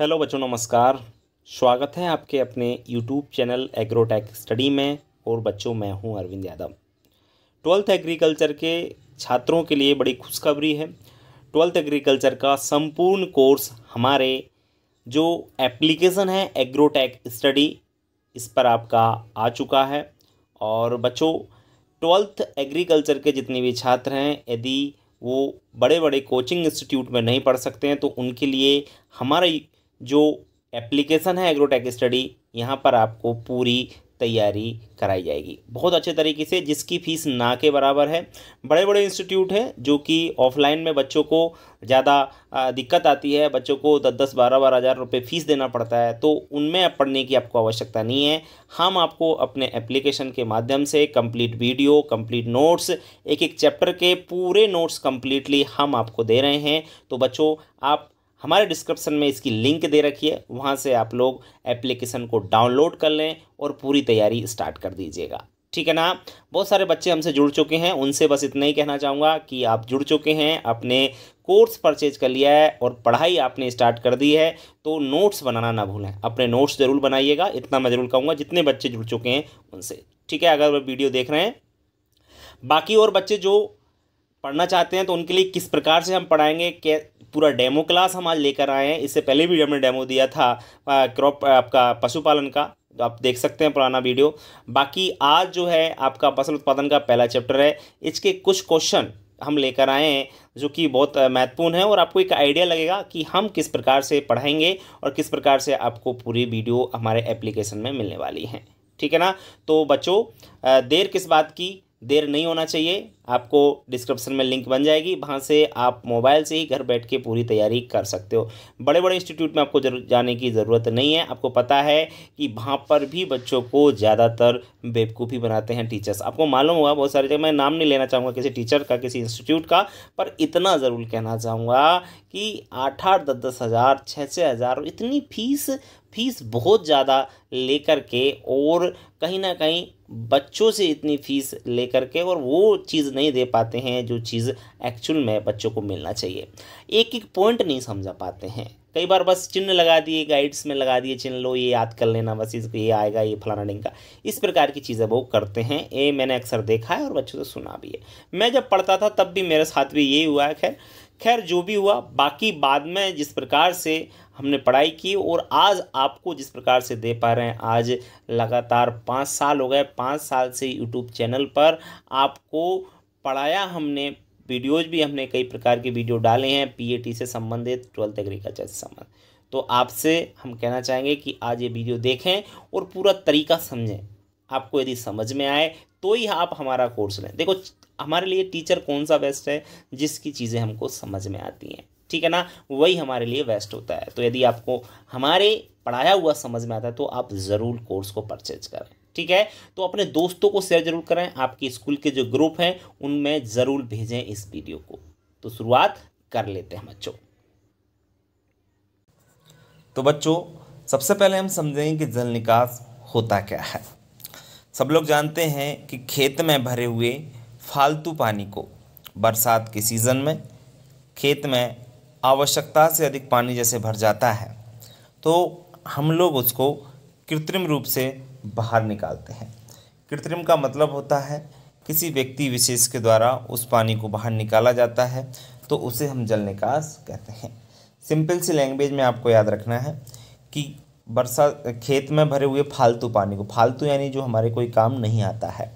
hello बच्चों नमस्कार स्वागत है आपके अपने यूट्यूब चैनल एग्रोटेक स्टडी में और बच्चों मैं हूं अरविंद यादव ट्वेल्थ एग्रीकल्चर के छात्रों के लिए बड़ी खुशखबरी है ट्वेल्थ एग्रीकल्चर का संपूर्ण कोर्स हमारे जो एप्लीकेशन है एग्रोटेक स्टडी इस पर आपका आ चुका है और बच्चों ट्वेल्थ एग्रीकल्चर के जितने भी छात्र हैं यदि वो बड़े बड़े कोचिंग इंस्टीट्यूट में नहीं पढ़ सकते हैं तो उनके लिए हमारा जो एप्लीकेशन है एग्रोटेक स्टडी यहाँ पर आपको पूरी तैयारी कराई जाएगी बहुत अच्छे तरीके से जिसकी फीस ना के बराबर है बड़े बड़े इंस्टीट्यूट हैं जो कि ऑफलाइन में बच्चों को ज़्यादा दिक्कत आती है बच्चों को दस दस बारह बारह हज़ार रुपये फ़ीस देना पड़ता है तो उनमें अब पढ़ने की आपको आवश्यकता नहीं है हम आपको अपने एप्लीकेशन के माध्यम से कंप्लीट वीडियो कंप्लीट नोट्स एक एक चैप्टर के पूरे नोट्स कंप्लीटली हम आपको दे रहे हैं तो बच्चों आप हमारे डिस्क्रिप्शन में इसकी लिंक दे रखी है वहाँ से आप लोग एप्लीकेशन को डाउनलोड कर लें और पूरी तैयारी स्टार्ट कर दीजिएगा ठीक है ना बहुत सारे बच्चे हमसे जुड़ चुके हैं उनसे बस इतना ही कहना चाहूँगा कि आप जुड़ चुके हैं आपने कोर्स परचेज कर लिया है और पढ़ाई आपने स्टार्ट कर दी है तो नोट्स बनाना ना भूलें अपने नोट्स ज़रूर बनाइएगा इतना मैं ज़रूर कहूँगा जितने बच्चे जुड़ चुके हैं उनसे ठीक है अगर वह वीडियो देख रहे हैं बाकी और बच्चे जो पढ़ना चाहते हैं तो उनके लिए किस प्रकार से हम पढ़ाएंगे पूरा डेमो क्लास हम आज लेकर आए हैं इससे पहले भी हमने डेमो दिया था क्रॉप आपका पशुपालन का तो आप देख सकते हैं पुराना वीडियो बाकी आज जो है आपका फसल उत्पादन का पहला चैप्टर है इसके कुछ क्वेश्चन हम लेकर आए हैं जो कि बहुत महत्वपूर्ण है और आपको एक आइडिया लगेगा कि हम किस प्रकार से पढ़ाएंगे और किस प्रकार से आपको पूरी वीडियो हमारे एप्लीकेशन में मिलने वाली है ठीक है ना तो बच्चों देर किस बात की देर नहीं होना चाहिए आपको डिस्क्रिप्शन में लिंक बन जाएगी वहाँ से आप मोबाइल से ही घर बैठ के पूरी तैयारी कर सकते हो बड़े बड़े इंस्टीट्यूट में आपको जाने की ज़रूरत नहीं है आपको पता है कि वहाँ पर भी बच्चों को ज़्यादातर बेवकूफ़ी बनाते हैं टीचर्स आपको मालूम हुआ बहुत सारे जगह मैं नाम नहीं लेना चाहूँगा किसी टीचर का किसी इंस्टीट्यूट का पर इतना ज़रूर कहना चाहूँगा कि आठ आठ दस दस हज़ार छः छः हज़ार इतनी फीस फीस बहुत ज़्यादा लेकर के और कहीं ना कहीं बच्चों से इतनी फीस लेकर के और वो चीज़ चीज़ नहीं दे पाते हैं जो चीज़ एक्चुअल में बच्चों को मिलना चाहिए एक एक पॉइंट नहीं समझा पाते हैं कई बार बस चिन्ह लगा दिए गाइड्स में लगा दिए चिन्ह लो ये याद कर लेना बस इसको ये आएगा ये फलाना डिंग का इस प्रकार की चीज़ें वो करते हैं ये मैंने अक्सर देखा है और बच्चों से सुना भी है मैं जब पढ़ता था तब भी मेरे साथ भी यही हुआ है खैर खैर जो भी हुआ बाकी बाद में जिस प्रकार से हमने पढ़ाई की और आज आपको जिस प्रकार से दे पा रहे हैं आज लगातार पाँच साल हो गए पाँच साल से यूट्यूब चैनल पर आपको पढ़ाया हमने वीडियोज भी हमने कई प्रकार के वीडियो डाले हैं पीएटी से संबंधित ट्वेल्थ एग्रीकल्चर से संबंधित तो आपसे हम कहना चाहेंगे कि आज ये वीडियो देखें और पूरा तरीका समझें आपको यदि समझ में आए तो ही आप हमारा कोर्स लें देखो हमारे लिए टीचर कौन सा बेस्ट है जिसकी चीज़ें हमको समझ में आती हैं ठीक है ना वही हमारे लिए बेस्ट होता है तो यदि आपको हमारे पढ़ाया हुआ समझ में आता है तो आप ज़रूर कोर्स को परचेज करें ठीक है तो अपने दोस्तों को शेयर जरूर करें आपके स्कूल के जो ग्रुप हैं उनमें ज़रूर भेजें इस वीडियो को तो शुरुआत कर लेते हैं बच्चों तो बच्चों सबसे पहले हम समझेंगे कि जल निकास होता क्या है सब लोग जानते हैं कि खेत में भरे हुए फालतू पानी को बरसात के सीज़न में खेत में आवश्यकता से अधिक पानी जैसे भर जाता है तो हम लोग उसको कृत्रिम रूप से बाहर निकालते हैं कृत्रिम का मतलब होता है किसी व्यक्ति विशेष के द्वारा उस पानी को बाहर निकाला जाता है तो उसे हम जल निकास कहते हैं सिंपल सी लैंग्वेज में आपको याद रखना है कि बरसा खेत में भरे हुए फालतू पानी को फालतू यानी जो हमारे कोई काम नहीं आता है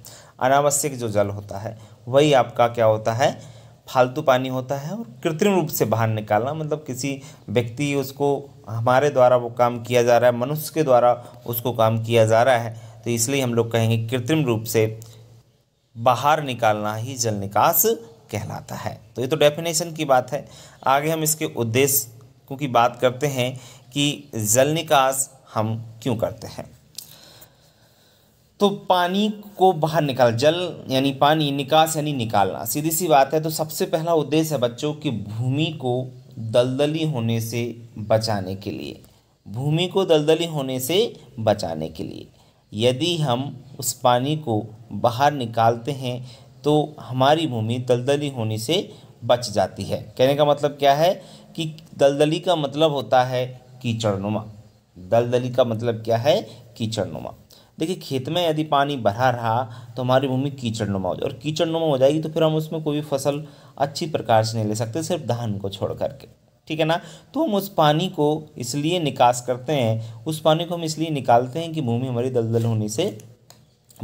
अनावश्यक जो जल होता है वही आपका क्या होता है फालतू पानी होता है और कृत्रिम रूप से बाहर निकालना मतलब किसी व्यक्ति उसको हमारे द्वारा वो काम किया जा रहा है मनुष्य के द्वारा उसको काम किया जा रहा है तो इसलिए हम लोग कहेंगे कृत्रिम रूप से बाहर निकालना ही जल निकास कहलाता है तो ये तो डेफिनेशन की बात है आगे हम इसके उद्देश्य की बात करते हैं कि जल निकास हम क्यों करते हैं तो पानी को बाहर निकाल जल यानी पानी निकास यानी निकालना सीधी सी बात है तो सबसे पहला उद्देश्य है बच्चों की भूमि को दलदली होने से बचाने के लिए भूमि को दलदली होने से बचाने के लिए यदि हम उस पानी को बाहर निकालते हैं तो हमारी भूमि दलदली होने से बच जाती है कहने का मतलब क्या है कि दलदली का मतलब होता है कीचड़नुमा दलदली का मतलब क्या है कीचड़नुमा देखिए खेत में यदि पानी भरा रहा तो हमारी भूमि कीचड़नुमा हो जाए और कीचड़नुमा हो जाएगी तो फिर हम उसमें कोई भी फसल अच्छी प्रकार से नहीं ले सकते सिर्फ धान को छोड़ करके ठीक है ना तो हम उस पानी को इसलिए निकास करते हैं उस पानी को हम इसलिए निकालते हैं कि भूमि हमारी दलदल होने से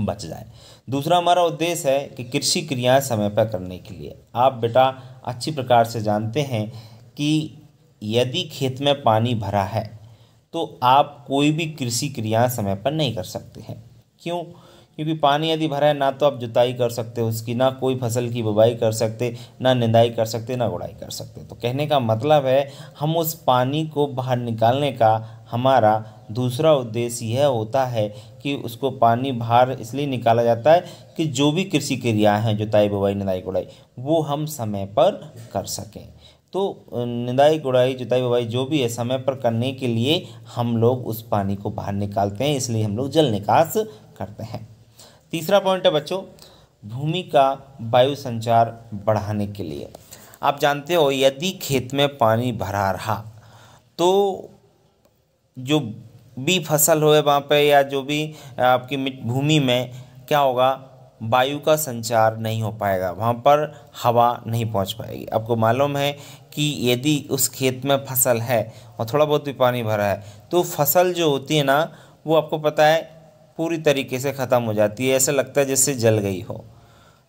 बच जाए दूसरा हमारा उद्देश्य है कि कृषि क्रियाएं समय पर करने के लिए आप बेटा अच्छी प्रकार से जानते हैं कि यदि खेत में पानी भरा है तो आप कोई भी कृषि क्रिया समय पर नहीं कर सकते हैं क्यों क्योंकि पानी यदि भरा है ना तो आप जुताई कर सकते हो उसकी ना कोई फसल की बुवाई कर सकते ना निंदाई कर सकते ना गुड़ाई कर सकते तो कहने का मतलब है हम उस पानी को बाहर निकालने का हमारा दूसरा उद्देश्य यह होता है कि उसको पानी बाहर इसलिए निकाला जाता है कि जो भी कृषि क्रियाएँ हैं जुताई बुवाई निंदाई गुड़ाई वो हम समय पर कर सकें तो निंदाई गुड़ाई जुताई बुवाई जो भी है समय पर करने के लिए हम लोग उस पानी को बाहर निकालते हैं इसलिए हम लोग जल निकास करते हैं तीसरा पॉइंट है बच्चों भूमि का वायु संचार बढ़ाने के लिए आप जानते हो यदि खेत में पानी भरा रहा तो जो भी फसल हो वहाँ पर या जो भी आपकी भूमि में क्या होगा वायु का संचार नहीं हो पाएगा वहाँ पर हवा नहीं पहुँच पाएगी आपको मालूम है कि यदि उस खेत में फसल है और थोड़ा बहुत भी पानी भरा है तो फसल जो होती है ना वो आपको पता है पूरी तरीके से ख़त्म हो जाती है ऐसा लगता है जैसे जल गई हो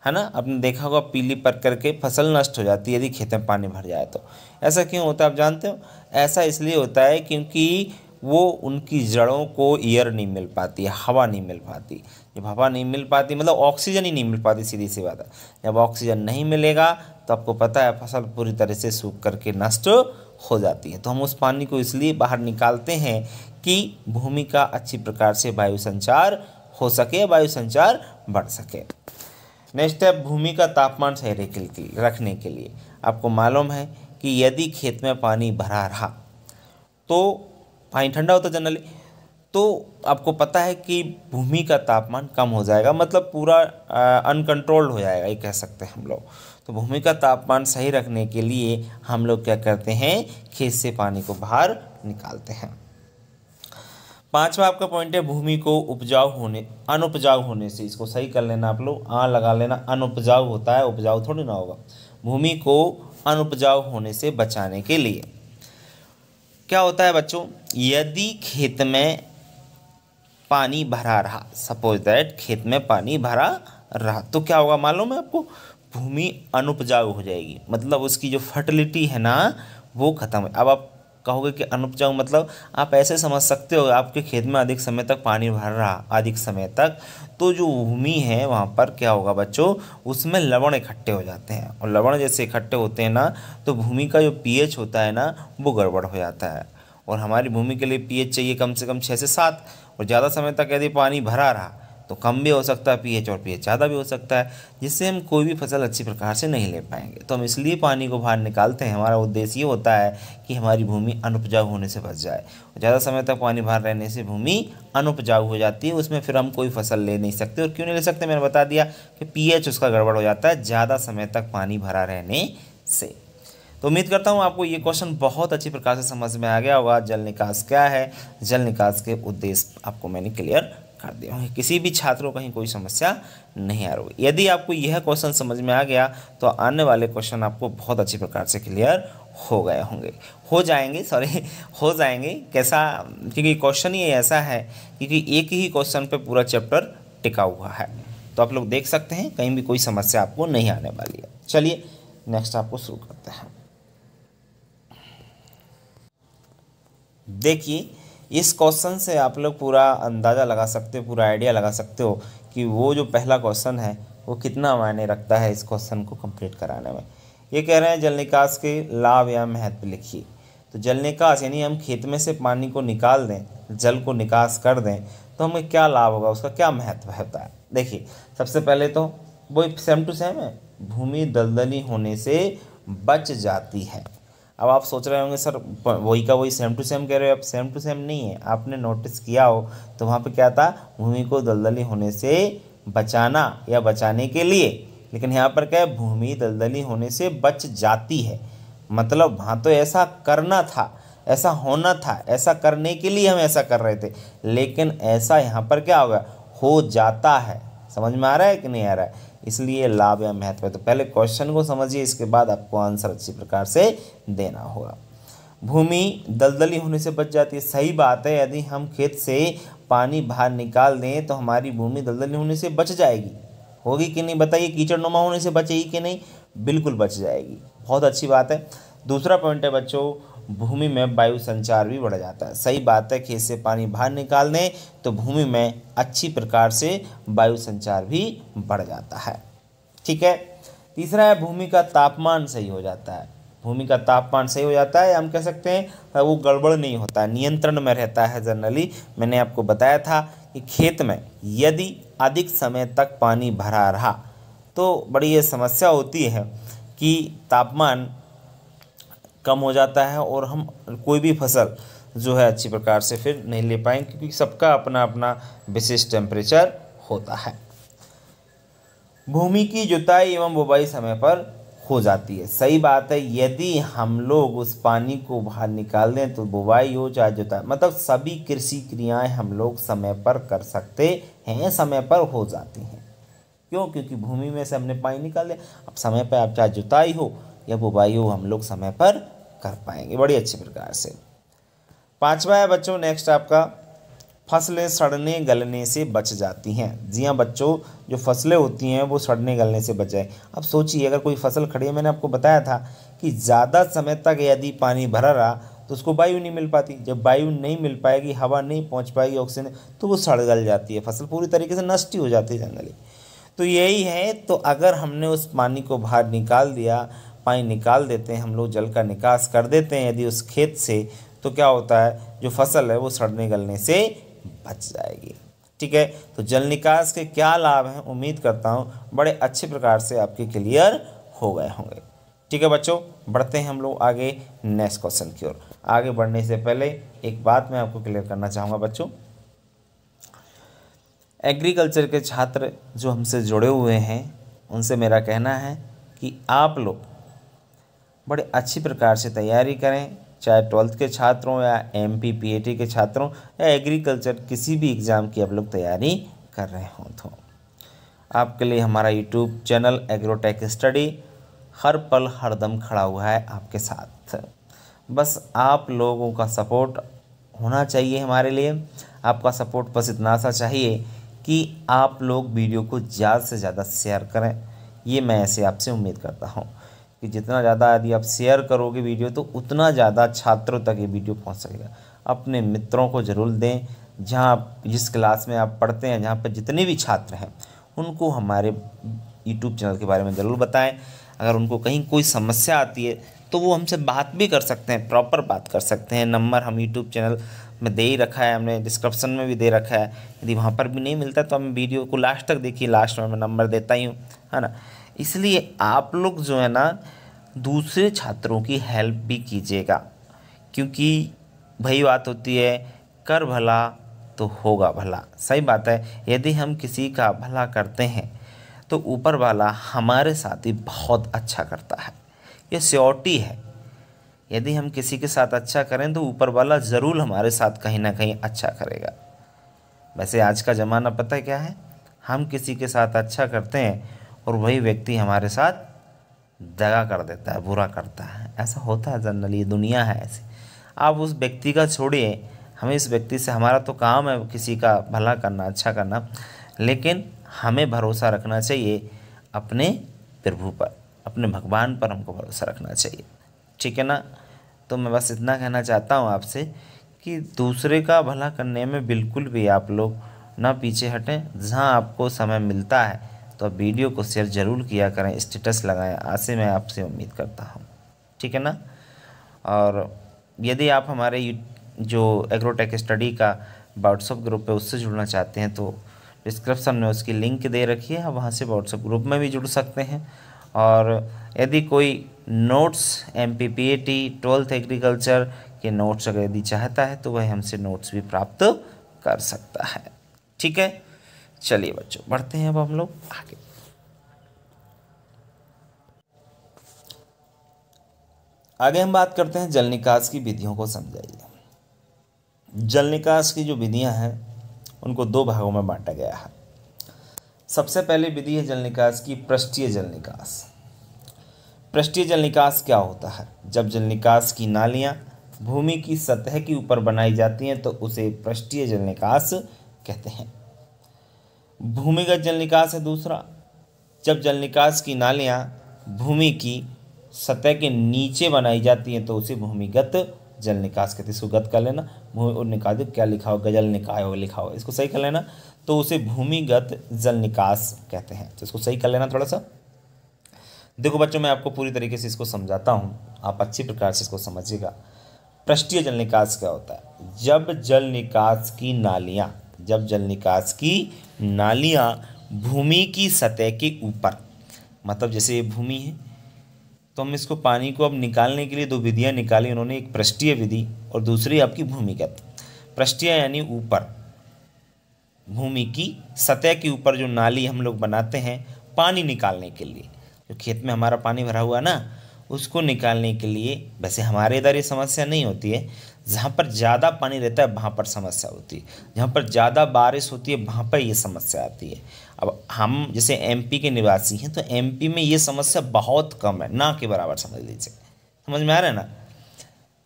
है ना आपने देखा होगा पीली पर करके फसल नष्ट हो जाती है यदि खेत में पानी भर जाए तो ऐसा क्यों होता है आप जानते हो ऐसा इसलिए होता है क्योंकि वो उनकी जड़ों को एयर नहीं मिल पाती हवा नहीं मिल पाती जब हवा नहीं मिल पाती मतलब ऑक्सीजन ही नहीं मिल पाती सीधी सी बात है जब ऑक्सीजन नहीं मिलेगा तो आपको पता है फसल पूरी तरह से सूख करके नष्ट हो जाती है तो हम उस पानी को इसलिए बाहर निकालते हैं कि भूमि का अच्छी प्रकार से वायु संचार हो सके वायु संचार बढ़ सके नेक्स्ट है भूमि का तापमान सही रखने के लिए आपको मालूम है कि यदि खेत में पानी भरा रहा तो पानी ठंडा होता जनरली तो आपको पता है कि भूमि का तापमान कम हो जाएगा मतलब पूरा अनकंट्रोल्ड हो जाएगा ये कह सकते हैं हम लोग तो भूमि का तापमान सही रखने के लिए हम लोग क्या करते हैं खेत से पानी को बाहर निकालते हैं पांचवा आपका पॉइंट है भूमि को उपजाऊ होने अनुपजाऊ होने से इसको सही कर लेना आप लोग आ लगा लेना अनुपजाऊ होता है उपजाऊ थोड़ी ना होगा भूमि को अनुपजाऊ होने से बचाने के लिए क्या होता है बच्चों यदि खेत में पानी भरा रहा सपोज दैट खेत में पानी भरा रहा तो क्या होगा मालूम है आपको भूमि अनुपजाऊ हो जाएगी मतलब उसकी जो फर्टिलिटी है ना वो ख़त्म है अब आप कहोगे कि अनुपजाऊ मतलब आप ऐसे समझ सकते हो आपके खेत में अधिक समय तक पानी भर रहा अधिक समय तक तो जो भूमि है वहाँ पर क्या होगा बच्चों उसमें लवण इकट्ठे हो जाते हैं और लवण जैसे इकट्ठे होते हैं ना तो भूमि का जो पीएच होता है ना वो गड़बड़ हो जाता है और हमारी भूमि के लिए पीएच चाहिए कम से कम छः से सात और ज़्यादा समय तक यदि पानी भरा रहा तो कम भी हो सकता है पीएच और पीएच ज़्यादा भी हो सकता है जिससे हम कोई भी फसल अच्छी प्रकार से नहीं ले पाएंगे तो हम इसलिए पानी को बाहर निकालते हैं हमारा उद्देश्य ये होता है कि हमारी भूमि अनुपजाऊ होने से बच जाए ज़्यादा समय तक पानी बाहर रहने से भूमि अनुपजाऊ हो जाती है उसमें फिर हम कोई फसल ले नहीं सकते और क्यों नहीं ले सकते मैंने बता दिया कि पी उसका गड़बड़ हो जाता है ज़्यादा समय तक पानी भरा रहने से तो उम्मीद करता हूँ आपको ये क्वेश्चन बहुत अच्छी प्रकार से समझ में आ गया होगा जल निकास क्या है जल निकास के उद्देश्य आपको मैंने क्लियर कर दिया होंगे किसी भी छात्रों को कहीं कोई समस्या नहीं आ रही यदि आपको यह क्वेश्चन समझ में आ गया तो आने वाले क्वेश्चन आपको बहुत अच्छी प्रकार से क्लियर हो गए होंगे हो जाएंगे सॉरी हो जाएंगे कैसा क्योंकि क्वेश्चन ही ऐसा है क्योंकि एक ही क्वेश्चन पर पूरा चैप्टर टिका हुआ है तो आप लोग देख सकते हैं कहीं भी कोई समस्या आपको नहीं आने वाली है चलिए नेक्स्ट आपको शुरू करते हैं देखिए इस क्वेश्चन से आप लोग पूरा अंदाज़ा लगा सकते हो पूरा आइडिया लगा सकते हो कि वो जो पहला क्वेश्चन है वो कितना मायने रखता है इस क्वेश्चन को कंप्लीट कराने में ये कह रहे हैं जल निकास के लाभ या महत्व लिखिए तो जल निकास यानी हम खेत में से पानी को निकाल दें जल को निकास कर दें तो हमें क्या लाभ होगा उसका क्या महत्व होता है देखिए सबसे पहले तो वो सेम टू सेम है भूमि दलदली होने से बच जाती है अब आप सोच रहे होंगे सर वही का वही सेम टू सेम कह रहे हो आप सेम टू सेम नहीं है आपने नोटिस किया हो तो वहाँ पे क्या था भूमि को दलदली होने से बचाना या बचाने के लिए लेकिन यहाँ पर क्या है भूमि दलदली होने से बच जाती है मतलब वहाँ तो ऐसा करना था ऐसा होना था ऐसा करने के लिए हम ऐसा कर रहे थे लेकिन ऐसा यहाँ पर क्या हो गया हो जाता है समझ में आ रहा है कि नहीं आ रहा है इसलिए लाभ या महत्व तो पहले क्वेश्चन को समझिए इसके बाद आपको आंसर अच्छी प्रकार से देना होगा भूमि दलदली होने से बच जाती है सही बात है यदि हम खेत से पानी बाहर निकाल दें तो हमारी भूमि दलदली होने से बच जाएगी होगी कि नहीं बताइए कीचड़ नुमा होने से बचेगी कि नहीं बिल्कुल बच जाएगी बहुत अच्छी बात है दूसरा पॉइंट है बच्चों भूमि में वायु संचार भी बढ़ जाता है सही बात है खेत से पानी बाहर निकाल दें तो भूमि में अच्छी प्रकार से वायु संचार भी बढ़ जाता है ठीक है तीसरा है भूमि का तापमान सही हो जाता है भूमि का तापमान सही हो जाता है हम कह सकते हैं वो गड़बड़ नहीं होता है नियंत्रण में रहता है जनरली मैंने आपको बताया था कि खेत में यदि अधिक समय तक पानी भरा रहा तो बड़ी ये समस्या होती है कि तापमान कम हो जाता है और हम कोई भी फसल जो है अच्छी प्रकार से फिर नहीं ले पाएंगे क्योंकि सबका अपना अपना विशिष्ट टेम्परेचर होता है भूमि की जुताई एवं बुबाई समय पर हो जाती है सही बात है यदि हम लोग उस पानी को बाहर निकाल दें तो बुवाई हो चाहे जुताई मतलब सभी कृषि क्रियाएं हम लोग समय पर कर सकते हैं समय पर हो जाती हैं क्यों क्योंकि भूमि में से हमने पानी निकाल दिया अब समय पर आप चाहे जुताई हो या बुवाई हो हम लोग समय पर कर पाएंगे बड़ी अच्छी प्रकार से पांचवा है बच्चों नेक्स्ट आपका फसलें सड़ने गलने से बच जाती हैं जी हाँ बच्चों जो फसलें होती हैं वो सड़ने गलने से बच जाए अब सोचिए अगर कोई फसल खड़ी है मैंने आपको बताया था कि ज़्यादा समय तक यदि पानी भरा रहा तो उसको वायु नहीं मिल पाती जब वायु नहीं मिल पाएगी हवा नहीं पहुंच पाएगी ऑक्सीजन तो वो सड़ गल जाती है फसल पूरी तरीके से नष्ट हो जाती है जंगली तो यही है तो अगर हमने उस पानी को बाहर निकाल दिया पानी निकाल देते हैं हम लोग जल का निकास कर देते हैं यदि उस खेत से तो क्या होता है जो फसल है वो सड़ने गलने से बच जाएगी ठीक है तो जल निकास के क्या लाभ हैं उम्मीद करता हूँ बड़े अच्छे प्रकार से आपके क्लियर हो गए होंगे ठीक है बच्चों बढ़ते हैं हम लोग आगे नेक्स्ट क्वेश्चन की ओर आगे बढ़ने से पहले एक बात मैं आपको क्लियर करना चाहूँगा बच्चों एग्रीकल्चर के छात्र जो हमसे जुड़े हुए हैं उनसे मेरा कहना है कि आप लोग बड़े अच्छी प्रकार से तैयारी करें चाहे ट्वेल्थ के छात्रों या एम पी पी टी के छात्रों या एग्रीकल्चर किसी भी एग्ज़ाम की आप लोग तैयारी कर रहे हों तो आपके लिए हमारा यूट्यूब चैनल एग्रोटेक स्टडी हर पल हर दम खड़ा हुआ है आपके साथ बस आप लोगों का सपोर्ट होना चाहिए हमारे लिए आपका सपोर्ट बस इतना सा चाहिए कि आप लोग वीडियो को ज़्यादा से ज़्यादा शेयर करें ये मैं ऐसे आपसे उम्मीद करता हूँ कि जितना ज़्यादा यदि आप शेयर करोगे वीडियो तो उतना ज़्यादा छात्रों तक ये वीडियो पहुँच सकेगा अपने मित्रों को ज़रूर दें जहाँ जिस क्लास में आप पढ़ते हैं जहाँ पर जितने भी छात्र हैं उनको हमारे यूट्यूब चैनल के बारे में ज़रूर बताएं अगर उनको कहीं कोई समस्या आती है तो वो हमसे बात भी कर सकते हैं प्रॉपर बात कर सकते हैं नंबर हम यूट्यूब चैनल में दे ही रखा है हमने डिस्क्रिप्शन में भी दे रखा है यदि वहाँ पर भी नहीं मिलता तो हम वीडियो को लास्ट तक देखिए लास्ट में मैं नंबर देता ही हूँ है ना इसलिए आप लोग जो है ना दूसरे छात्रों की हेल्प भी कीजिएगा क्योंकि भई बात होती है कर भला तो होगा भला सही बात है यदि हम किसी का भला करते हैं तो ऊपर वाला हमारे साथ ही बहुत अच्छा करता है ये सियोरिटी है यदि हम किसी के साथ अच्छा करें तो ऊपर वाला ज़रूर हमारे साथ कहीं ना कहीं अच्छा करेगा वैसे आज का ज़माना पता क्या है हम किसी के साथ अच्छा करते हैं और वही व्यक्ति हमारे साथ दगा कर देता है बुरा करता है ऐसा होता है जनरली ये दुनिया है ऐसी आप उस व्यक्ति का छोड़िए हमें इस व्यक्ति से हमारा तो काम है किसी का भला करना अच्छा करना लेकिन हमें भरोसा रखना चाहिए अपने प्रभु पर अपने भगवान पर हमको भरोसा रखना चाहिए ठीक है ना तो मैं बस इतना कहना चाहता हूँ आपसे कि दूसरे का भला करने में बिल्कुल भी आप लोग ना पीछे हटें जहाँ आपको समय मिलता है तो आप वीडियो को शेयर ज़रूर किया करें स्टेटस लगाएं ऐसे मैं आपसे उम्मीद करता हूँ ठीक है ना और यदि आप हमारे जो एग्रोटेक स्टडी का व्हाट्सअप ग्रुप है उससे जुड़ना चाहते हैं तो डिस्क्रिप्शन में उसकी लिंक दे रखी है आप वहाँ से व्हाट्सअप ग्रुप में भी जुड़ सकते हैं और यदि कोई notes M P P A T twelfth agriculture के नोट्स अगर यदि चाहता है तो वह हमसे नोट्स भी प्राप्त कर सकता है ठीक है चलिए बच्चों बढ़ते हैं अब हम लोग आगे आगे हम बात करते हैं जल निकास की विधियों को समझाइए जल निकास की जो विधियां हैं उनको दो भागों में बांटा गया है सबसे पहले विधि है जल निकास की पृष्ठीय जल निकास पृष्ठीय जल निकास क्या होता है जब जल निकास की नालियां भूमि की सतह के ऊपर बनाई जाती हैं तो उसे पृष्ठीय जल निकास कहते हैं भूमिगत जल निकास है दूसरा जब जल निकास की नालियाँ भूमि की सतह के नीचे बनाई जाती हैं तो उसे भूमिगत जल निकास कहते हैं गत कर लेना भूमि और निकास क्या लिखा हो गजल निकाय हो लिखा हो इसको सही कर लेना तो उसे भूमिगत जल निकास कहते हैं तो इसको सही कर लेना थोड़ा सा देखो बच्चों मैं आपको पूरी तरीके से इसको समझाता हूँ आप अच्छी प्रकार से इसको समझिएगा पृष्ठीय जल निकास क्या होता है जब जल निकास की नालियाँ जब जल निकास की नालियाँ भूमि की सतह के ऊपर मतलब जैसे ये भूमि है तो हम इसको पानी को अब निकालने के लिए दो विधियाँ निकाली उन्होंने एक पृष्ठीय विधि और दूसरी आपकी भूमिगत पृष्ठीय यानी ऊपर भूमि की सतह के ऊपर जो नाली हम लोग बनाते हैं पानी निकालने के लिए जो खेत में हमारा पानी भरा हुआ ना उसको निकालने के लिए वैसे हमारे इधर ये समस्या नहीं होती है जहाँ पर ज़्यादा पानी रहता है वहाँ पर समस्या होती है जहाँ पर ज़्यादा बारिश होती है वहाँ पर ये समस्या आती है अब हम जैसे एमपी के निवासी हैं तो एमपी में ये समस्या बहुत कम है ना के बराबर समझ लीजिए समझ में आ रहा है ना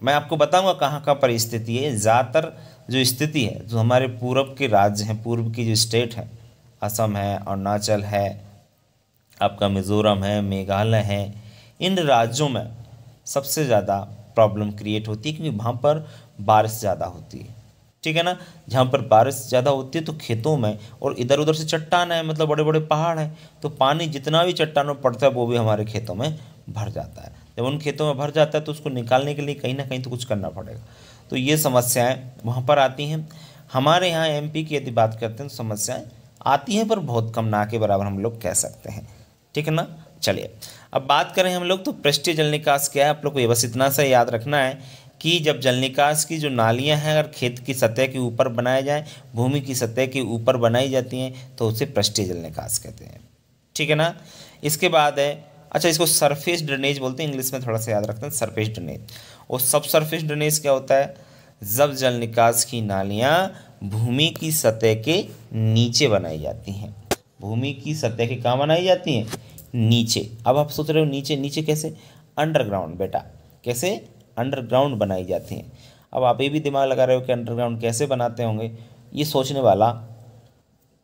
मैं आपको बताऊंगा कहाँ का परिस्थिति है ज़्यादातर जो स्थिति है जो हमारे पूर्व के राज्य हैं पूर्व की जो स्टेट है असम है अरुणाचल है आपका मिज़ोरम है मेघालय है इन राज्यों में सबसे ज़्यादा प्रॉब्लम क्रिएट होती है क्योंकि वहाँ पर बारिश ज़्यादा होती है ठीक है ना जहाँ पर बारिश ज़्यादा होती है तो खेतों में और इधर उधर से चट्टान है मतलब बड़े बड़े पहाड़ हैं तो पानी जितना भी चट्टानों में पड़ता है वो भी हमारे खेतों में भर जाता है जब उन खेतों में भर जाता है तो उसको निकालने के लिए कहीं ना कहीं तो कुछ करना पड़ेगा तो ये समस्याएँ वहाँ पर आती हैं हमारे यहाँ एम की यदि बात करते हैं तो समस्याएँ आती हैं पर बहुत कम ना के बराबर हम लोग कह सकते हैं ठीक है ना चलिए अब बात करें हम लोग तो पृष्ठीय जल निकास क्या है आप लोग को ये बस इतना सा याद रखना है कि जब जल निकास की जो नालियां हैं अगर खेत की सतह के ऊपर बनाए जाएँ भूमि की सतह के ऊपर बनाई जाती हैं तो उसे पृष्ठीय जल निकास कहते हैं ठीक है ना इसके बाद है अच्छा इसको सरफेस ड्रेनेज बोलते हैं इंग्लिश में थोड़ा सा याद रखते हैं सरफेस ड्रेनेज और सब सरफेस ड्रेनेज क्या होता है जब जल निकास की नालियाँ भूमि की सतह के नीचे बनाई जाती हैं भूमि की सतह के कहाँ बनाई जाती हैं नीचे अब आप सोच रहे हो नीचे नीचे कैसे अंडरग्राउंड बेटा कैसे अंडरग्राउंड बनाई जाती हैं अब आप ये भी दिमाग लगा रहे हो कि अंडरग्राउंड कैसे बनाते होंगे ये सोचने वाला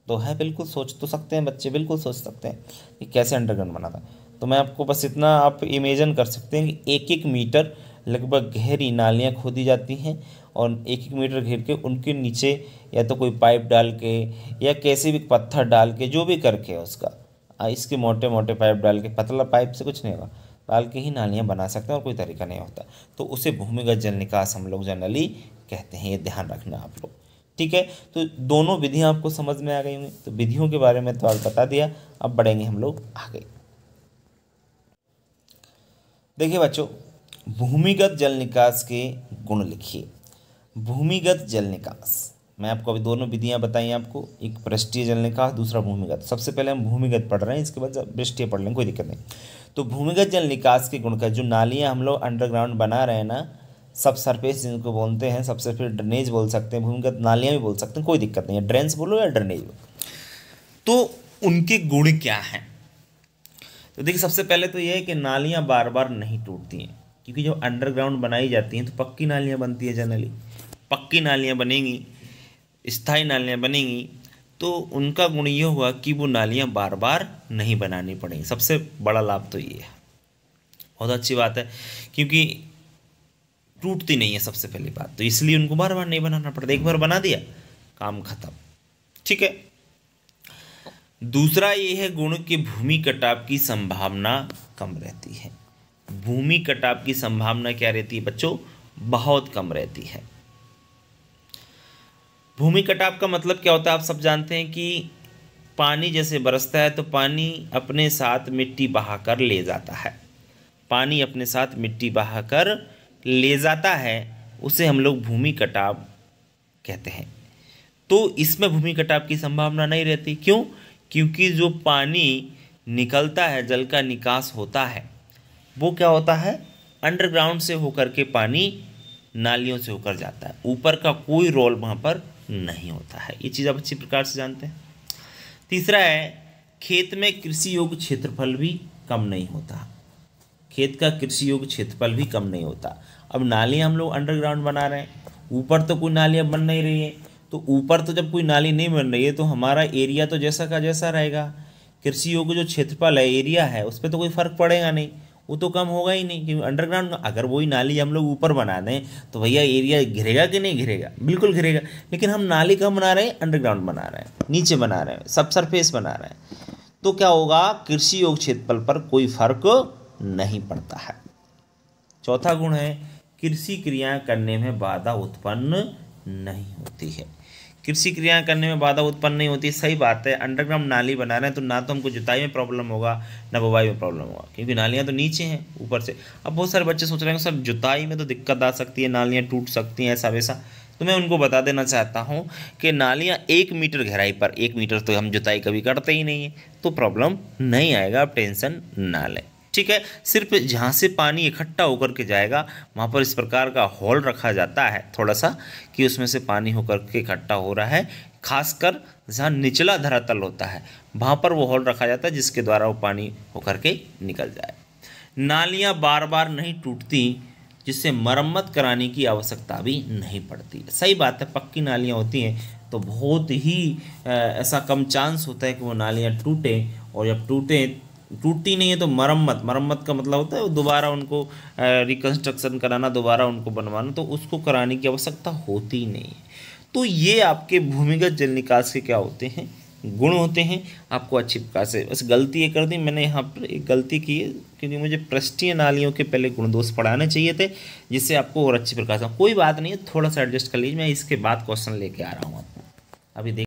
तो है बिल्कुल सोच तो सकते हैं बच्चे बिल्कुल सोच सकते हैं कि कैसे अंडरग्राउंड बनाता है तो मैं आपको बस इतना आप इमेजन कर सकते हैं कि एक एक मीटर लगभग गहरी नालियाँ खोदी जाती हैं और एक एक मीटर घेर के उनके नीचे या तो कोई पाइप डाल के या कैसे भी पत्थर डाल के जो भी करके उसका इसके मोटे मोटे पाइप डाल के पतला पाइप से कुछ नहीं होगा डाल के ही नालियाँ बना सकते हैं और कोई तरीका नहीं होता तो उसे भूमिगत जल निकास हम लोग जनरली कहते हैं ये ध्यान रखना आप लोग ठीक है तो दोनों विधियाँ आपको समझ में आ गई होंगी तो विधियों के बारे में तो आज बता दिया अब बढ़ेंगे हम लोग आगे देखिए बच्चों भूमिगत जल निकास के गुण लिखिए भूमिगत जल निकास मैं आपको अभी दोनों विधियाँ बताई आपको एक पृष्ठीय जल निकास दूसरा भूमिगत सबसे पहले हम भूमिगत पढ़ रहे हैं इसके बाद पृष्ठीय पढ़ लेंगे कोई दिक्कत नहीं तो भूमिगत जल निकास के गुण का जो नालियाँ हम लोग अंडरग्राउंड बना रहे हैं ना सब सरफेस जिनको बोलते हैं सबसे फिर ड्रेनेज बोल सकते हैं भूमिगत नालियाँ भी बोल सकते हैं कोई दिक्कत नहीं है ड्रेन्स बोलो या ड्रेनेज बोलो तो उनके गुण क्या हैं तो देखिए सबसे पहले तो ये है कि नालियाँ बार बार नहीं टूटती हैं क्योंकि जब अंडरग्राउंड बनाई जाती हैं तो पक्की नालियाँ बनती हैं जनरली पक्की नालियाँ बनेंगी स्थायी नालियाँ बनेंगी तो उनका गुण यह हुआ कि वो नालियाँ बार बार नहीं बनानी पड़ेंगी सबसे बड़ा लाभ तो ये है बहुत अच्छी बात है क्योंकि टूटती नहीं है सबसे पहली बात तो इसलिए उनको बार बार नहीं बनाना पड़ता एक बार बना दिया काम खत्म ठीक है दूसरा ये है गुण कि भूमि कटाव की संभावना कम रहती है भूमि कटाव की संभावना क्या रहती है बच्चों बहुत कम रहती है भूमि कटाव का मतलब क्या होता है आप सब जानते हैं कि पानी जैसे बरसता है तो पानी अपने साथ मिट्टी बहा कर ले जाता है पानी अपने साथ मिट्टी बहा कर ले जाता है उसे हम लोग भूमि कटाव कहते हैं तो इसमें भूमि कटाव की संभावना नहीं रहती क्यों क्योंकि जो पानी निकलता है जल का निकास होता है वो क्या होता है अंडरग्राउंड से होकर के पानी नालियों से होकर जाता है ऊपर का कोई रोल वहाँ पर नहीं होता है ये चीज़ आप अच्छी प्रकार से जानते हैं तीसरा है खेत में कृषि योग्य क्षेत्रफल भी कम नहीं होता खेत का कृषि योग्य क्षेत्रफल भी कम नहीं होता अब नालियाँ हम लोग अंडरग्राउंड बना रहे हैं ऊपर तो कोई नालियाँ बन नहीं रही हैं तो ऊपर तो जब कोई नाली नहीं बन रही है तो हमारा एरिया तो जैसा का जैसा रहेगा कृषि योग्य जो क्षेत्रफल है एरिया है उस पर तो कोई फर्क पड़ेगा नहीं वो तो कम होगा ही नहीं क्योंकि अंडरग्राउंड अगर वही नाली हम लोग ऊपर बना दें तो भैया एरिया घिरेगा कि नहीं घिरेगा बिल्कुल घिरेगा लेकिन हम नाली कम बना रहे हैं अंडरग्राउंड बना रहे हैं नीचे बना रहे हैं सब सरफेस बना रहे हैं तो क्या होगा कृषि योग क्षेत्रफल पर कोई फर्क नहीं पड़ता है चौथा गुण है कृषि क्रियाएं करने में बाधा उत्पन्न नहीं होती है कृषि क्रियाएं करने में बाधा उत्पन्न नहीं होती सही बात है अंडरग्राउंड नाली बना रहे हैं तो ना तो हमको जुताई में प्रॉब्लम होगा ना बुवाई में प्रॉब्लम होगा क्योंकि नालियाँ तो नीचे हैं ऊपर से अब बहुत सारे बच्चे सोच रहे हैं सर जुताई में तो दिक्कत आ सकती है नालियाँ टूट सकती हैं ऐसा वैसा तो मैं उनको बता देना चाहता हूँ कि नालियाँ एक मीटर गहराई पर एक मीटर तो हम जुताई कभी करते ही नहीं है तो प्रॉब्लम नहीं आएगा आप टेंशन ना लें ठीक है सिर्फ जहाँ से पानी इकट्ठा होकर के जाएगा वहाँ पर इस प्रकार का हॉल रखा जाता है थोड़ा सा कि उसमें से पानी होकर के इकट्ठा हो रहा है खासकर जहाँ निचला धरातल होता है वहाँ पर वो हॉल रखा जाता है जिसके द्वारा वो पानी होकर के निकल जाए नालियाँ बार बार नहीं टूटती जिससे मरम्मत कराने की आवश्यकता भी नहीं पड़ती सही बात है पक्की नालियाँ होती हैं तो बहुत ही ऐसा कम चांस होता है कि वो नालियाँ टूटें और जब टूटें टूटती नहीं है तो मरम्मत मरम्मत का मतलब होता है दोबारा उनको रिकंस्ट्रक्शन कराना दोबारा उनको बनवाना तो उसको कराने की आवश्यकता होती नहीं है तो ये आपके भूमिगत जल निकास के क्या होते हैं गुण होते हैं आपको अच्छी प्रकार से बस गलती ये कर दी मैंने यहाँ पर एक गलती की है क्योंकि मुझे पृष्ठीय नालियों के पहले गुण दोष पढ़ाने चाहिए थे जिससे आपको और अच्छी प्रकार से कोई बात नहीं है थोड़ा सा एडजस्ट कर लीजिए मैं इसके बाद क्वेश्चन लेके आ रहा हूँ आपको अभी देख